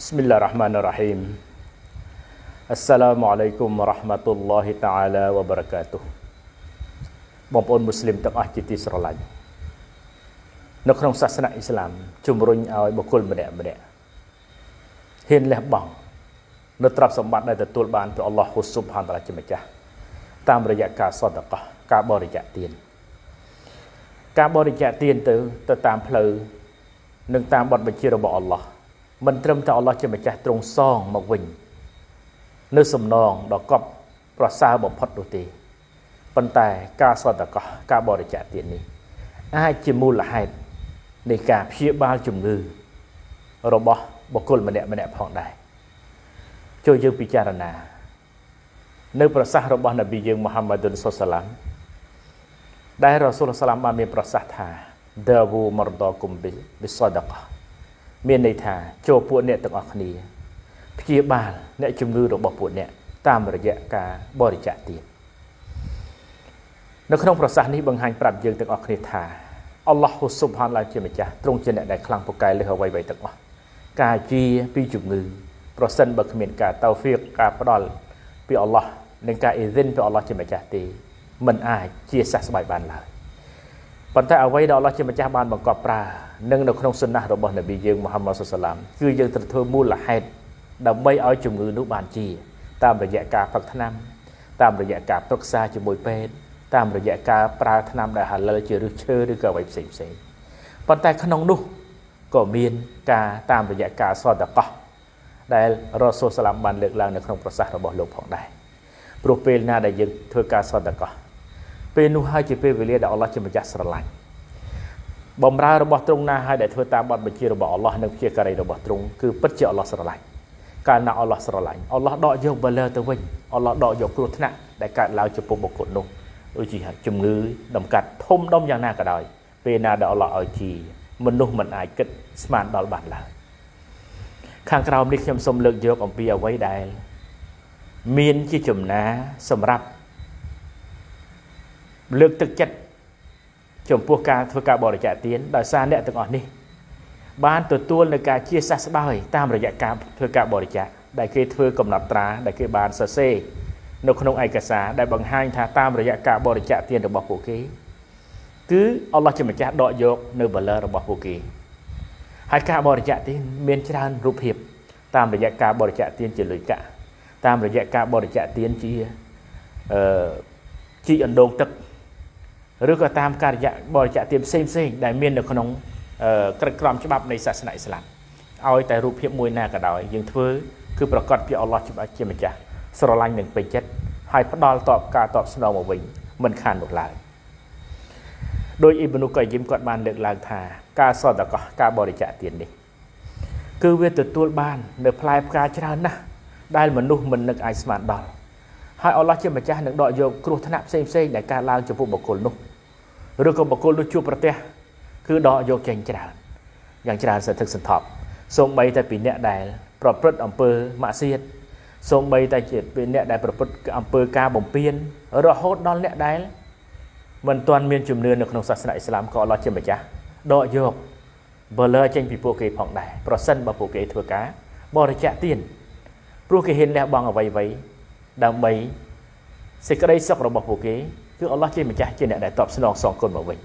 بسم الله الرحمن الرحيم السلام عليكم ورحمة الله تعالى وبركاته បងប្អូនមូស្លីមទាំងអស់ជាទីស្រឡាញ់នៅក្នុងសាសនាអ៊ីស្លាមជំរុញឲ្យបុគ្គលម្នាក់ម្នាក់ហ៊ានលះបង់នៅទ្រព្យសម្បត្តិដែលទទួលបានពីអល់ឡោះហ៊ូស៊ុបហានតាឡាជាម្ចាស់តាមរយៈការសតកោះការបរិច្ចាគទានការបរិច្ចាគទានទៅ ទៅតាមផ្លូវនិងតាមបទបញ្ជារបស់អល់ឡោះមិនត្រឹមតែអល់ឡោះជាម្ចាស់ទ្រង់សងមកវិញនៅសំណងដ៏កប់ប្រសើរបំផុតនោះទេប៉ុន្តែការសតកោះការបរិច្ចាគទៀតនេះអាចជាមូលហេតុនៃការព្យាបាលជំងឺ របស់បុគ្គលម្នាក់ម្នាក់ផងដែរចូលយើងពិចារណា នៅ ប្រសាសន៍របស់នប៊ីយើងមូហាម៉ាឌុនសុសឡាំដែលរ៉ាស៊ូលសាឡាមបានមានប្រសាសន៍ថាដាវូមរដគុំបិសដកោះមានន័យថាចូលពួកអ្នកទាំងអស់គ្នាព្យាបាលអ្នកជំងឺរបស់ពួកអ្នក តាមរយៈការបរិច្ចាគទៀតនៅក្នុងប្រសាសន៍នេះបង្ហាញប្រាប់យើងទាំងអស់គ្នាថាអល់ឡោះហ៊ូស៊ុបហានឡាជាម្ចាស់ទ្រង់ជាអ្នក ដែលខ្លាំងពូកែលើអ្វីៗទាំងអស់ការជាពីជំងឺប្រសិនបើគ្មានការតោហ្វីកការផ្ដល់ពីអល់ឡោះនិងការអ៊ីសិនពីអល់ឡោះជាម្ចាស់ទេมันអាចជាសះស្បើយបានឡើយប៉ុន្តែអ្វីដែលអល់ឡោះជាម្ចាស់បានបង្កប់ប្រើនិងនៅក្នុងសុណាហ៍របស់នប៊ីយើងមូហាម៉ាត់សុសឡាមគឺយើងត្រូវធ្វើមូលហេតុដើម្បីឲ្យ ជំងឺនោះបានជា តាមរយៈការផឹកថ្នាំតាមរយៈការប្រឹក្សាជាមួយពេទ្យតាមរយៈការប្រើថ្នាំដែលហាឡិលជាឫសឈើឬក៏អ្វីផ្សេងផ្សេងប៉ុន្តែក្នុងនោះក៏មានការតាមរយៈការសតកោះដែលរ៉ូសូលសឡាមបានលើកឡើងនៅក្នុងប្រសាសន៍របស់លោកផងដែរព្រោះពេលណាដែលយើងធ្វើការសតកោះពេលនោះហើយជាពេលវេលាដែលអល់ឡោះជាម្ចាស់ស្រឡាញ់បំរើរបស់ទ្រង់ណាហើយដែលធ្វើតាមបទបញ្ជារបស់អល់ឡោះនិងព្យាការីរបស់ទ្រង់គឺពិតជាអល់ឡោះស្រឡាញ់កាលណាអល់ឡោះស្រឡាញ់អល់ឡោះដកយកបលើទៅវិញអល់ឡោះដកយកគ្រោះថ្នាក់ដែលកើតឡើងចំពោះបុគ្គលនោះដូចជាជំងឺដំកាត់ធំដុំយ៉ាងណាក៏ដោយពេលណាដែលអល់ឡោះឲ្យជីមនុស្សមិនអាចគិតស្មានដល់បានឡើយខាងក្រោមនេះខ្ញុំសូមលើកយកអំពីអ្វីដែលមានជាចំណាសម្រាប់លើកទឹកចិត្តចំពោះការធ្វើការបរិច្ចាគទានដោយសារអ្នកទាំងអស់នេះបាន ទទួលនៅការជាសះស្បើយតាមរយៈការធ្វើការបរិច្ចាគដែលគេធ្វើកំណត់ត្រាដែលគេបានសរសេរនៅក្នុងឯកសារដែលបង្ហាញថាតាមរយៈការបរិច្ចាគទានរបស់ពួកគេគឺអល់ឡោះជាម្ចាស់ដកយក នៅបលិរបស់ពួកគេហើយការបរិច្ចាគទានមានច្រើនរូបភាពតាមរយៈការបរិច្ចាគទានជាលុយកាក់តាមរយៈការបរិច្ចាគទានជាអឺជីកអណ្ដូងទឹកឬក៏តាមការិយៈបរិយៈទានផ្សេងផ្សេងដែលមាននៅក្នុងក្រឹកក្រមច្បាប់នៃសាសនាអ៊ីស្លាមឲ្យតែរូបភាពមួយណាក៏ដោយយើងធ្វើគឺប្រកាសពីអល់ឡោះច្បាស់ជាម្ចាស់ស្រឡាញ់នឹងពេញចិត្តហើយផ្ដល់តបការតបស្នងមកវិញមិនខាននោះឡើយដោយអ៊ីបនុកៃយីមគាត់បានលើកឡើងថា ការសតកោះការបរិច្ចាគទាននេះគឺវាទទួលបាន នៅផ្លែផ្កាច្រើនណាស់ដែលមនុស្សមិននឹកអាចស្មានដល់ហើយអល់ឡោះជាម្ចាស់នឹងដកយកគ្រោះថ្នាក់ផ្សេងៗដែលកើតឡើងចំពោះបុគ្គលនោះឬក៏បុគ្គលនោះជួបប្រទះគឺដកយកចេញច្រើនយ៉ាងច្រើនសន្ធឹកសន្ធាប់សូម្បីតែពីអ្នកដែល ប្រព្រឹត្តអំពើម៉ាក់សៀតសូម្បីតែជាពីអ្នកដែលប្រព្រឹត្តអំពើការបំពានរហូតដល់អ្នកដែលមិនទាន់មានជំនឿនៅក្នុងសាសនាអ៊ីស្លាមក៏អល់ឡោះជាម្ចាស់ដកយកបើលើចេញពីពួកគេផងដែរប្រសិនបើពួកគេធ្វើការបរិច្ចាគទានព្រោះគេហ៊ានលះបង់អ្វីៗដើម្បីសេចក្តីសុខរបស់ពួកគេគឺអល់ឡោះជាម្ចាស់ជាអ្នកដែលតបស្នងសងគុណមកវិញ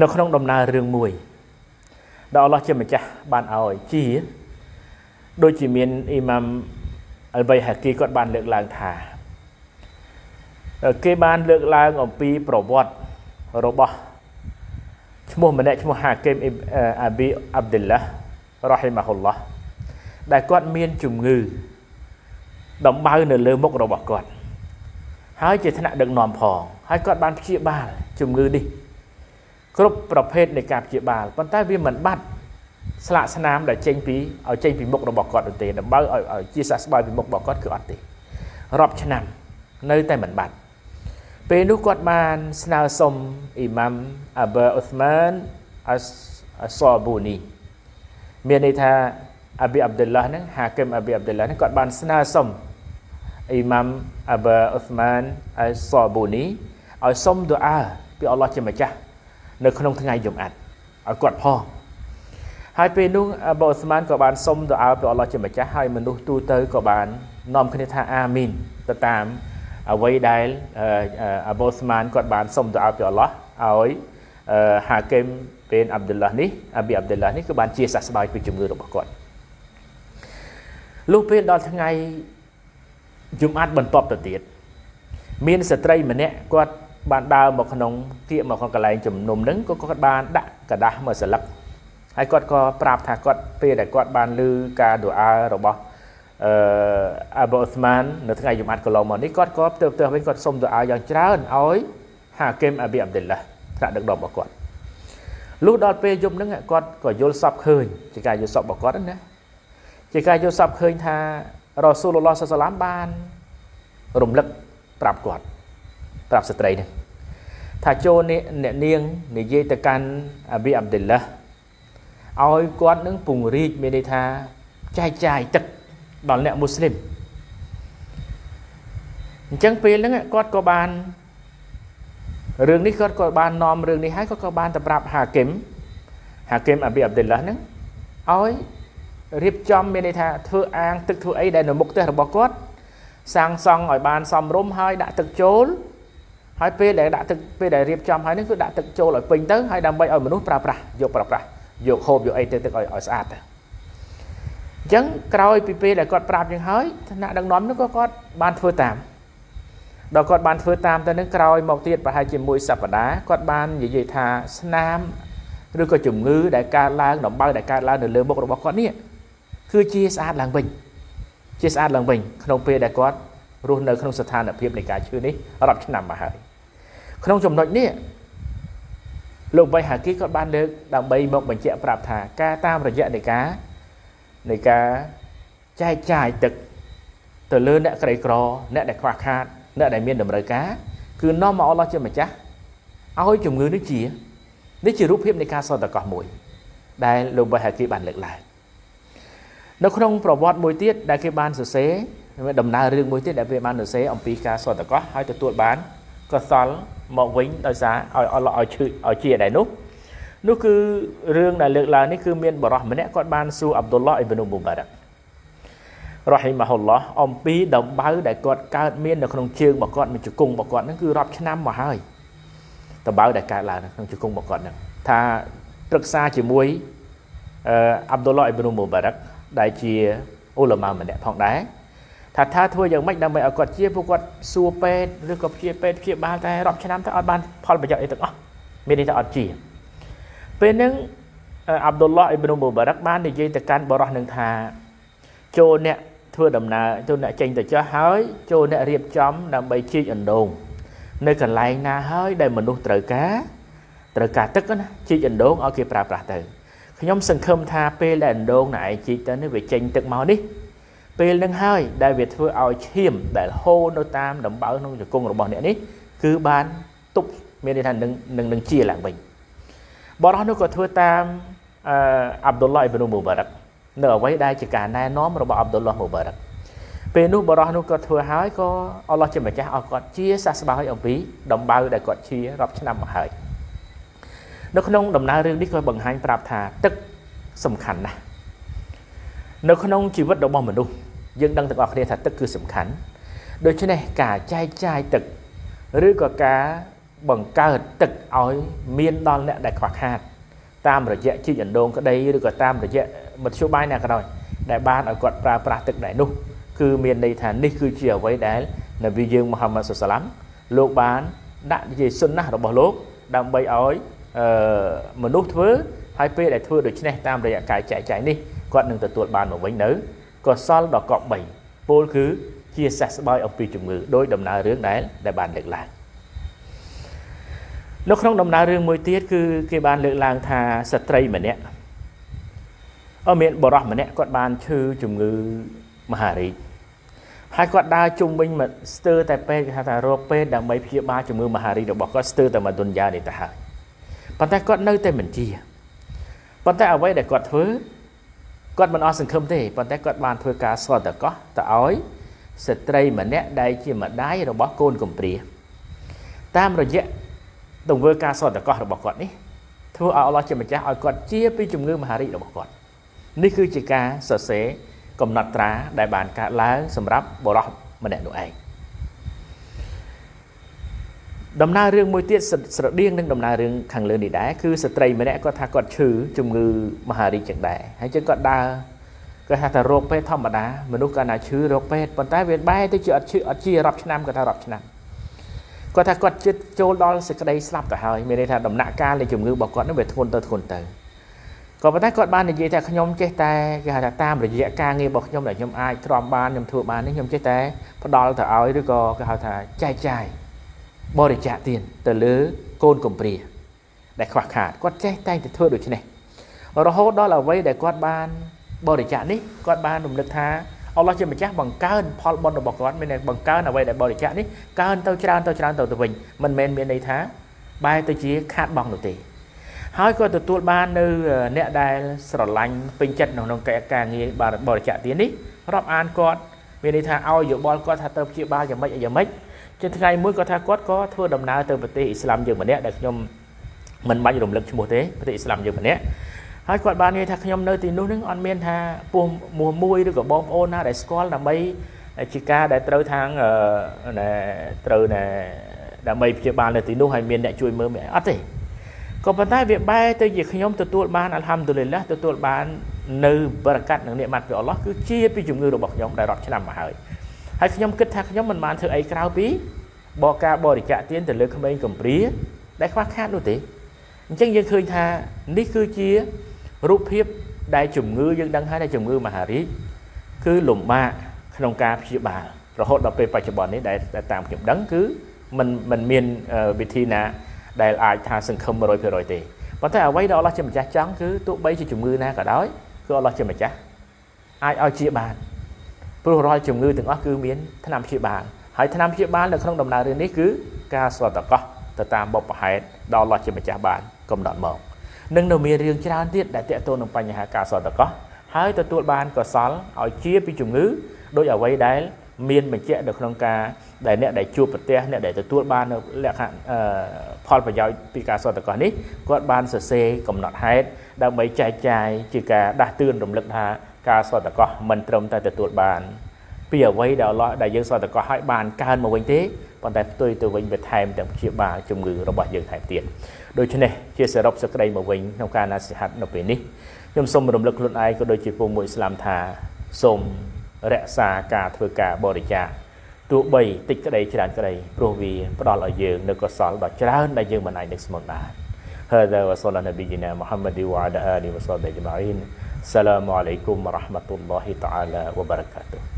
នៅក្នុងដំណើររឿងមួយដែលអល់ឡោះជាម្ចាស់បានឲ្យជាដូចជាមានអ៊ីម៉ាំអលបៃហាគីគាត់បានលើកឡើងថាគេបានលើកឡើងអំពីប្រវត្តិរបស់ឈ្មោះម្នាក់ឈ្មោះហាគីមអាប៊ីអាប់ឌុលឡារ៉ហ៊ីម៉ាហ៊ុលឡោះដែលគាត់មានជំងឺដំបៅនៅលើមុខរបស់គាត់ហើយជាថ្នាក់ដឹកនាំផងហើយគាត់បានព្យាបាលជំងឺនេះគ្រប់ប្រភេទនៃការព្យាបាលប៉ុន្តែវាមិនបាត់ស្លាកស្នាមដែលចេញពីឲ្យចេញពីមុខរបស់គាត់នោះទេដើម្បីឲ្យឲ្យជាសះស្បើយពីមុខរបស់គាត់គឺអត់ទេរាប់ឆ្នាំនៅតែមិនបាត់ពេលនោះគាត់បានស្នើសុំអ៊ីម៉ាំអាប៊ឺអូស្ម៉ានអាសាប៊ូនីមានន័យថាអាប៊ីអាប់ឌុលឡាហ្នឹងហាគឹមអាប៊ីអាប់ឌុលឡាហ្នឹងគាត់បានស្នើសុំអ៊ីម៉ាំអាបាអ៊ូស្មានអៃសាប៊ូនីឲ្យសុំដុអាពីអល់ឡោះជាម្ចាស់នៅក្នុងថ្ងៃយប់អាត់ឲ្យគាត់ផងហើយពេលនោះអាបាអ៊ូស្មានក៏បានសុំដុអាពីអល់ឡោះជាម្ចាស់ហើយមនុស្សទូទៅក៏បាននាំគ្នាថាអាមីនទៅតាមអ្វីដែលអាបូស្មានគាត់បានសុំទៅឲ្យពីអល់ឡោះឲ្យហាគីមបេន អាប់ឌុលឡានេះអាប៊ីអាប់ឌុលឡានេះគឺបាន ជាសះស្បើយពីជំងឺរបស់គាត់លុះពេលដល់ថ្ងៃយំអាត់បន្តទៅទៀតមានស្ត្រីម្នាក់គាត់បានដើរមកក្នុងគៀកមកក្នុងកន្លែងជំនុំហ្នឹងក៏គាត់បានដាក់กระดาษមកស្លឹកហើយគាត់ក៏ប្រាប់ថាគាត់ពេលដែលគាត់បានឮការដូអារបស់អឺអាប់អ៊ូស្មាននៅថ្ងៃយមអាត់កន្លងមកនេះគាត់ក៏ផ្ទើផ្ទើវិញគាត់សុំដូអាយ៉ាងច្រើនឲ្យ ហាគឹមអាប៊ីអាប់ឌុលឡាថ្នាក់ដឹកនាំរបស់គាត់លុះដល់ពេលយប់ហ្នឹងគាត់ក៏យល់សពឃើញជាការយល់សពរបស់គាត់ណា ជាការយល់សពឃើញថារ៉ាស៊ូលឡោះសាឡាមបានរំលឹកប្រាប់គាត់ប្រាប់ស្ត្រីនេះថាចូលនេះអ្នកនាងនិយាយទៅកាន់អាប៊ីអាប់ឌីឡាឲ្យគាត់នឹងពង្រីកមានន័យថាចែកចាយទឹកដល់អ្នកមូស្លីមអញ្ចឹងពេលហ្នឹងគាត់ក៏បានរឿងនេះគាត់ក៏បាននាំរឿងនេះហើយគាត់ក៏បានទៅប្រាប់ហាគឹមហាគឹមអាប៊ីអាប់ឌីឡាហ្នឹងឲ្យរៀបចំមានន័យថាធ្វើអាង ទឹកធ្វើអីដែលនៅមុខផ្ទះរបស់គាត់ សាងសង់ឲ្យបានសមរម្យហើយដាក់ទឹកចូល ហើយពេលដែលដាក់ទឹកពេលដែលរៀបចំហើយនេះគឺដាក់ទឹកចូលឲ្យពេញទៅហើយដើម្បីឲ្យមនុស្សប្រើប្រាស់យកប្រើប្រាស់យកហូបយកអីទៅទឹកឲ្យឲ្យស្អាតទៅអញ្ចឹងក្រោយពីពេលដែលគាត់ប្រាប់យើងហើយ ថ្នាក់ដឹកនាំនោះក៏គាត់បានធ្វើតាមដល់គាត់បានធ្វើតាមទៅនឹងក្រោយមកទៀតប្រហែលជាមួយសប្តាហ៍គាត់បាននិយាយថាស្នាមឬក៏ជំងឺដែលកើតឡើងដំបៅដែលកើតឡើងនៅលើមុខរបស់គាត់នេះគឺជាស្អាតឡើងវិញជាស្អាតឡើងវិញក្នុងពេលដែលគាត់រស់នៅ ក្នុងស្ថានភាពនៃការឈឺនេះរាប់ឆ្នាំមកហើយក្នុងចំណុចនេះលោកបៃហាគីគាត់បានលើកដើម្បីមកបញ្ជាក់ប្រាប់ថាការតាមរយៈនៃការនៃការចែកចាយទឹកទៅលើអ្នកក្រីក្រអ្នកដែលខ្វះខាតអ្នកដែលមានតម្រូវការគឺនាំមកអល់ឡោះជាម្ចាស់ឲ្យជំងឺនេះជានេះជារូបភាពនៃការសន្តកោះមួយ ដែលលោកបៃហាគីបានលើកឡើងនៅក្នុងប្រវត្តិមួយទៀតដែលគេបានសរសេរដំណើររឿងមួយទៀតដែលវាបានសរសេរអំពីការសតកោះហើយទទួលបានកសលមកវិញដោយសារឲ្យអល់ឲ្យឈឺឲ្យជាដែរនោះនោះគឺរឿងដែលលើកឡើងនេះគឺមានបរិះម្នាក់គាត់បានសួរអាប់ឌុលឡោះអ៊ីប្នុមូបារ៉ាក់រ៉ាហ៊ីម៉ាហ៊ុលឡោះអំពីដំបៅដែលគាត់កើតមាននៅក្នុងជើងរបស់គាត់មួយជង្គង់របស់គាត់ហ្នឹងគឺរាប់ឆ្នាំមកហើយដំបៅដែលកើតឡើងនៅក្នុងជង្គង់របស់គាត់ហ្នឹងថាប្រឹក្សាជាមួយអាប់ឌុលឡោះអ៊ីប្នុមូបារ៉ាក់ដែលជាអ៊ូលម៉ាម្នាក់ផងដែរថាថាធ្វើយ៉ាងម៉េចដើម្បីឲ្យគាត់ជាពួកគាត់សួរពេទ្យឬក៏ព្យាពេទ្យព្យាបាលតែរាប់ឆ្នាំទៅអត់បានផលប្រយោជន៍អីទាំងអស់មានន័យថាអត់ជាពេលហ្នឹងអាប់ឌុលឡោះអ៊ីប្នុមូបារ៉ាក់បាននិយាយទៅកាន់បរោះនឹងថា ចូលអ្នកធ្វើដំណើរចូលអ្នកចេញទៅចោះហើយចូលអ្នករៀបចំ ដើម្បីជីកអណ្ដូង នៅកន្លែងណាហើយដែលមនុស្សត្រូវការត្រូវការទឹកណាជីកអណ្ដូងឲ្យគេប្រើប្រាស់ទៅខ្ញុំសង្ឃឹមថាពេលដែលអណ្ដូងណែជីកទៅនេះវាចេញទឹកមកនេះ ពេលនឹងហើយដែលវាធ្វើឲ្យឈាមដែលហូរនៅតាម ដំបៅក្នុងជង្គង់របស់អ្នកនេះគឺបានទប់មានន័យថានឹងនឹងនឹងជាឡើងវិញបរិះនោះក៏ធ្វើតាមអឺអាប់ឌុលឡាអ៊ីប្នូមូបារ៉ាក់នៅអ្វីដែលជាការណែនាំរបស់អាប់ឌុលឡាមូបារ៉ាក់ពេលនោះបរិះនោះក៏ធ្វើហើយក៏អល់ឡោះជាម្ចាស់ឲ្យគាត់ជាសះស្បើយអំពីដំបៅដែលគាត់ជារាប់ឆ្នាំមកហើយនៅក្នុងដំណើររឿងនេះក៏បង្ហាញប្រាប់ថាទឹកសំខាន់ណាស់នៅក្នុងជីវិតរបស់មនុស្សយើងដឹងទាំងអស់គ្នាថាទឹកគឺសំខាន់ ដូច្នេះ ការចែកចាយទឹកឬក៏ការបង្កើតទឹកឲ្យ មានដល់អ្នកដែលខ្វះខាត តាមរយៈជីកអណ្ដូងក្តីឬក៏តាមរយៈមធ្យោបាយណាក៏ដោយដែលបានឲ្យគាត់ប្រើប្រាស់ទឹកដែរនោះ គឺមានន័យថានេះគឺជាអ្វីដែលនប៊ីយើងមូហាម៉ាត់សុសឡាំលោកបាន ដាក់ជាសុនណះរបស់លោក ដើម្បីឲ្យអឺមនុស្សធ្វើហើយពេលដែលធ្វើដូច្នេះតាមរយៈកាយចែកចាយនេះគាត់នឹងទទួលបានមកវិញនៅកុសលដ៏កប់3ពោលគឺជាសះស្បើយអំពីជំងឺដោយដំណើររឿងដែលដែលបានលើកឡើងនៅក្នុងដំណើររឿងមួយទៀតគឺគេបានលើកឡើងថាស្ត្រីម្នាក់អមាន បរោះម្នាក់គាត់បានឈឺជំងឺមហារីកហើយគាត់ដើរជុំវិញស្ទើរតែពេទ្យគេហៅថារកពេទ្យដើម្បីព្យាបាលជំងឺមហារីករបស់គាត់ស្ទើរតែមួយទុនយ៉ានេះទៅហើយប៉ុន្តែគាត់នៅតែមិនជាប៉ុន្តែអ្វីដែលគាត់ធ្វើគាត់មិនអស់សង្ឃឹមទេប៉ុន្តែគាត់បានធ្វើការស្វតកោះទៅឲ្យស្ត្រីម្នាក់ដែលជាម្ដាយរបស់កូនកំព្រាតាមរយៈទង្វើការស្វតកោះរបស់គាត់នេះធ្វើឲ្យអល់ឡោះជាម្ចាស់ឲ្យគាត់ជាពីជំងឺមហារីករបស់គាត់នេះគឺជាការសរសេរកំណត់ត្រាដែលបានកើតឡើង សម្រាប់បរិះម្នាក់នោះឯងដំណើររឿងមួយទៀតស្រដៀងនឹងដំណើររឿងខាងលើនេះដែរគឺស្ត្រីម្នាក់គាត់ថាគាត់ឈឺជំងឺមហារីកចឹងដែរហើយចឹងគាត់ដើរគាត់ថាតែរោគពេទ្យធម្មតាមនុស្សកាលណាឈឺរោគពេទ្យប៉ុន្តែវាបែរទៅជាអត់ឈឺអត់ជារាប់ឆ្នាំគាត់ថារាប់ឆ្នាំគាត់ថាគាត់ជិតចូលដល់សេចក្តីស្លាប់ទៅហើយមានន័យថាដំណាក់កាលនៃជំងឺរបស់គាត់នឹងវាធ្ងន់ទៅធ្ងន់ទៅក៏ប៉ុន្តែគាត់បាននិយាយថាខ្ញុំចេះតែគេហៅថាតាមរយៈការងាររបស់ខ្ញុំដែលខ្ញុំអាចទ្រាំបានខ្ញុំធ្វើបាននេះខ្ញុំចេះតែផ្ដល់ទៅឲ្យឬក៏គេហៅថាចែកចាយបរិច្ចាគទានទៅលើកូនកំព្រាដែលខ្វះខាតគាត់ចេះតែងតែធ្វើដូចនេះរហូតដល់អ្វីដែលគាត់បាន បរិច្ចាគនេះគាត់បានរំលឹកថាអល់ឡោះជាម្ចាស់បង្កើនផលបុណ្យរបស់គាត់មានន័យបង្កើនអ្វីដែលបរិច្ចាគនេះកើនទៅច្រើនទៅច្រើនទៅទៅវិញមិនមែនមានន័យថាបែរទៅជាខាតបង់នោះទេហើយក៏ទទួលបាននៅអ្នកដែលស្រឡាញ់ពេញចិត្តក្នុងការងារបរិច្ចាគទាននេះរាប់អានគាត់មានន័យថាឲ្យយោបល់គាត់ថាទៅព្យាបាលយ៉ាងម៉េចយ៉ាងម៉េចជាថ្ងៃមួយគាត់ថាគាត់ក៏ធ្វើដំណើរទៅប្រទេសអ៊ីស្លាមយើងម្នាក់ដែលខ្ញុំមិនបាច់រំលឹកឈ្មោះទេប្រទេសអ៊ីស្លាមយើងម្នាក់ហើយគាត់បាននិយាយថាខ្ញុំនៅទីនោះនឹងអត់មានថាពោះមួមួយឬក៏បងប្អូនណាដែលស្គាល់ដើម្បីជាការដែលត្រូវທາງណែត្រូវណែដើម្បីព្យាបាលនៅទីនោះហើយមានអ្នកជួយមើលមិនអត់ទេក៏ប៉ុន្តែវាបែរទៅជាខ្ញុំទទួលបានអัลហាំឌុលីឡាទទួលបាននៅបរកាត់នឹងនិមត្តពីអល់ឡោះគឺជាពីជំងឺរបស់ខ្ញុំដែលរាប់ឆ្នាំមកហើយហើយខ្ញុំគិតថាខ្ញុំមិនបានធ្វើអីក្រៅពីបកការបរិច្ចាគទានទៅលើក្មេងកំព្រាដែលខ្វះខាតនោះទេអញ្ចឹងយើងឃើញថានេះគឺជារូបភាពដែលជំងឺ យើងដឹងហើយថាជំងឺមហារាជគឺលំបាកក្នុងការព្យាបាលរហូតដល់ពេលបច្ចុប្បន្ននេះដែលតាមខ្ញុំដឹងគឺมันมันមានវិធីណាដែលអាចថាសង្ឃឹម100%ទេប៉ុន្តែអ្វីដែលអល់ឡោះជាម្ចាស់ចង់គឺទោះបីជាជំងឺណាក៏ដោយគឺអល់ឡោះជាម្ចាស់អាចឲ្យជាបានព្រោះរាល់ជំងឺទាំងអស់គឺមានថ្នាំព្យាបាលហើយថ្នាំព្យាបាលនៅក្នុងដំណើររឿងនេះគឺការស្រតកោះទៅតាមបបហេតុដល់អល់ឡោះជាម្ចាស់បាន កំណត់មកនឹងនៅមានរឿងច្រើនទៀតដែលតកតូននឹងបញ្ហាការស្រតកោះហើយទទួលបានកសលឲ្យជាពីជំងឺដោយអ្វីដែលមានបញ្ជាក់នៅក្នុងការដែលអ្នកដែលជួបប្រទះអ្នក ដែលទទួលបាននៅលក្ខណៈផលប្រយោជន៍ពីការសន្តិកោះនេះគាត់បានសរសេរកំណត់ហេតុដើម្បីចែកចាយជាការដាស់តឿនរំលឹកថាការសន្តិកោះមិនត្រឹមតែទទួលបានពីអ្វីដែលអល់ឡោះដែលយើងសន្តិកោះឲ្យបានកើនមកវិញទេប៉ុន្តែផ្ទុយទៅវិញវាថែមទាំងព្យាបាលជំងឺរបស់យើងថែមទៀតដូច្នេះជាសរុបសេចក្តីមកវិញក្នុងការណាសិហាត់នៅពេលនេះខ្ញុំសូមរំលឹកខ្លួនឯងក៏ដូចជាពុកមួយស្លាមថាសូមរក្សាការធ្វើការបរិច្ចាគទោះបីតិចក្តីច្រើនក្តីព្រោះវាផ្ដល់ឲ្យយើងនៅកុសលដ៏ច្រើនដែលយើងមិនអាចនឹកស្មានបាន هذا وصلى نبينا محمد وعلى آله وصحبه أجمعين السلام عليكم ورحمة الله تعالى وبركاته